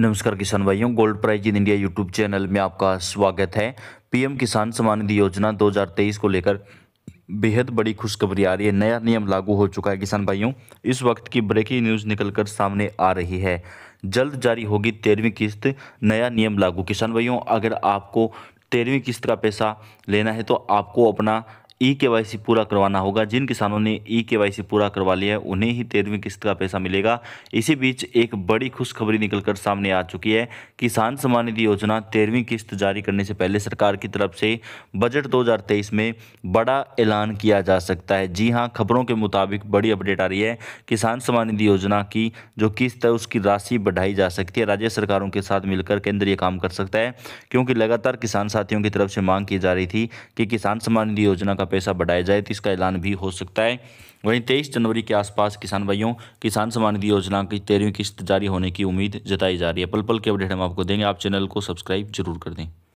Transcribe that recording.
नमस्कार किसान भाइयों gold prize in India YouTube channel में आपका स्वागत है पीएम किसान सम्मान निधि योजना 2023 को लेकर बेहद बड़ी खुशखबरी आ रही है नया नियम लागू हो चुका है किसान भाइयों इस वक्त की ब्रेकिंग न्यूज़ निकलकर सामने आ रही है जल्द जारी होगी तेरहवीं किस्त नया नियम लागू किसान भाइयों अगर आपको तेरहवीं किस्त का पैसा लेना है तो आपको अपना ई के पूरा करवाना होगा जिन किसानों ने ई के पूरा करवा लिया है उन्हें ही तेरहवीं किस्त का पैसा मिलेगा इसी बीच एक बड़ी खुशखबरी निकलकर सामने आ चुकी है किसान सम्मान निधि योजना तेरहवीं किस्त जारी करने से पहले सरकार की तरफ से बजट 2023 में बड़ा ऐलान किया जा सकता है जी हाँ खबरों के मुताबिक बड़ी अपडेट आ रही है किसान सम्मान निधि योजना की जो किस्त है उसकी राशि बढ़ाई जा सकती है राज्य सरकारों के साथ मिलकर केंद्र ये काम कर सकता है क्योंकि लगातार किसान साथियों की तरफ से मांग की जा रही थी कि किसान सम्मान निधि योजना का पैसा बढ़ाया जाए तो इसका ऐलान भी हो सकता है वहीं तेईस जनवरी के आसपास किसान भाइयों किसान सम्मान निधि योजना की तेरहवीं किस्त जारी होने की उम्मीद जताई जा रही है पल पल के अपडेट हम आपको देंगे आप चैनल को सब्सक्राइब जरूर कर दें